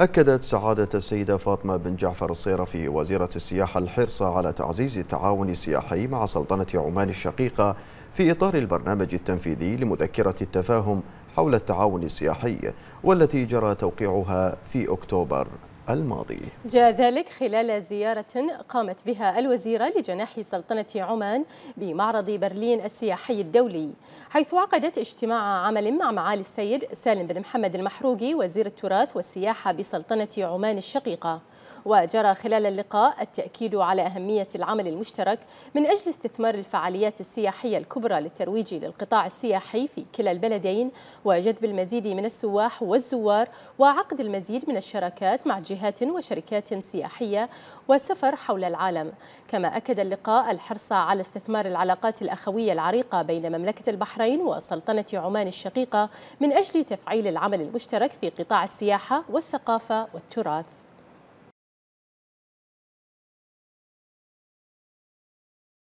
أكدت سعادة السيدة فاطمة بن جعفر الصيرفي وزيرة السياحة الحرص على تعزيز التعاون السياحي مع سلطنة عمان الشقيقة في إطار البرنامج التنفيذي لمذكرة التفاهم حول التعاون السياحي والتي جرى توقيعها في أكتوبر الماضي جاء ذلك خلال زيارة قامت بها الوزيرة لجناح سلطنة عمان بمعرض برلين السياحي الدولي حيث عقدت اجتماع عمل مع معالي السيد سالم بن محمد المحروقي وزير التراث والسياحة بسلطنة عمان الشقيقة وجرى خلال اللقاء التأكيد على أهمية العمل المشترك من أجل استثمار الفعاليات السياحية الكبرى للترويج للقطاع السياحي في كلا البلدين وجذب المزيد من السواح والزوار وعقد المزيد من الشراكات مع جهات جهات وشركات سياحية وسفر حول العالم كما أكد اللقاء الحرص على استثمار العلاقات الأخوية العريقة بين مملكة البحرين وسلطنة عمان الشقيقة من أجل تفعيل العمل المشترك في قطاع السياحة والثقافة والتراث